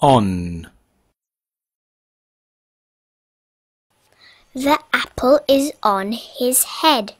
on. The apple is on his head.